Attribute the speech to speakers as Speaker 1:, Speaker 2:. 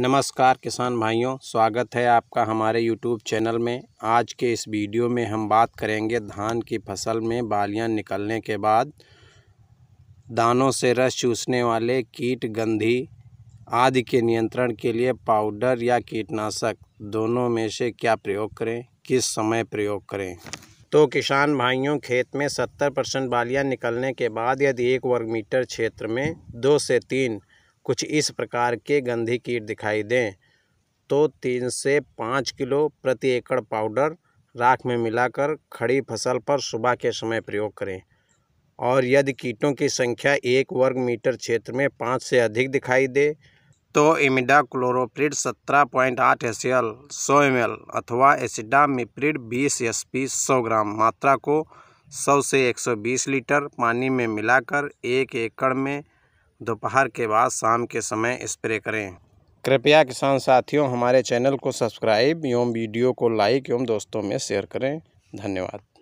Speaker 1: नमस्कार किसान भाइयों स्वागत है आपका हमारे यूट्यूब चैनल में आज के इस वीडियो में हम बात करेंगे धान की फसल में बालियां निकलने के बाद दानों से रस चूसने वाले कीट गंधी आदि के नियंत्रण के लिए पाउडर या कीटनाशक दोनों में से क्या प्रयोग करें किस समय प्रयोग करें तो किसान भाइयों खेत में 70 परसेंट बालियाँ निकलने के बाद यदि एक वर्ग मीटर क्षेत्र में दो से तीन कुछ इस प्रकार के गंधी कीट दिखाई दें तो तीन से पाँच किलो प्रति एकड़ पाउडर राख में मिलाकर खड़ी फसल पर सुबह के समय प्रयोग करें और यदि कीटों की संख्या एक वर्ग मीटर क्षेत्र में पाँच से अधिक दिखाई दे तो इमिडा क्लोरोप्रिड सत्रह पॉइंट आठ एस एल सौ एम एल अथवा एसिडामिप्रिड बीस एस पी सौ ग्राम मात्रा को सौ से एक सौ बीस लीटर पानी में मिलाकर एक एकड़ में दोपहर के बाद शाम के समय स्प्रे करें कृपया किसान साथियों हमारे चैनल को सब्सक्राइब एवं वीडियो को लाइक एवं दोस्तों में शेयर करें धन्यवाद